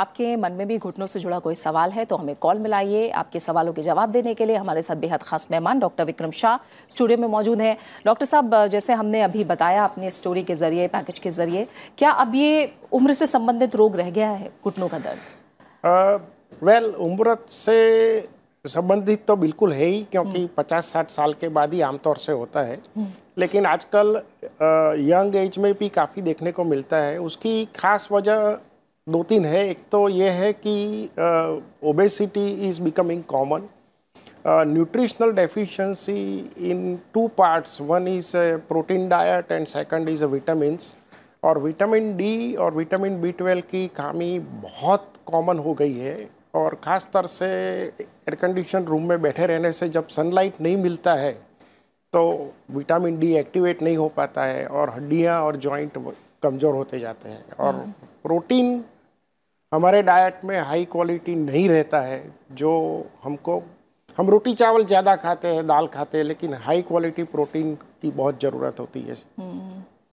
आपके मन में भी घुटनों से जुड़ा कोई सवाल है तो हमें कॉल मिलाइए आपके सवालों के जवाब देने के लिए हमारे साथ बेहद खास मेहमान डॉक्टर विक्रम शाह स्टूडियो में मौजूद हैं डॉक्टर साहब जैसे हमने अभी बताया अपने स्टोरी के जरिए पैकेज के जरिए क्या अब ये उम्र से संबंधित रोग रह गया है घुटनों का दर्द वेल उम्र से संबंधित तो बिल्कुल है ही क्योंकि हम्म। पचास साठ साल के बाद ही आमतौर से होता है हम्म। लेकिन आजकल यंग एज में भी काफ़ी देखने को मिलता है उसकी खास वजह दो तीन है एक तो ये है कि obesity is becoming common nutritional deficiency in two parts one is protein diet and second is vitamin और विटामिन डी और विटामिन बी ट्वेल्व की खामी बहुत कॉमन हो गई है और ख़ास तौर से एयर कंडीशन रूम में बैठे रहने से जब सनलाइट नहीं मिलता है तो विटामिन डी एक्टिवेट नहीं हो पाता है और हड्डियाँ और जॉइंट कमज़ोर होते जाते हैं और प्रोटीन हम्म। हमारे डाइट में हाई क्वालिटी नहीं रहता है जो हमको हम रोटी चावल ज़्यादा खाते हैं दाल खाते हैं लेकिन हाई क्वालिटी प्रोटीन की बहुत ज़रूरत होती है हम्म।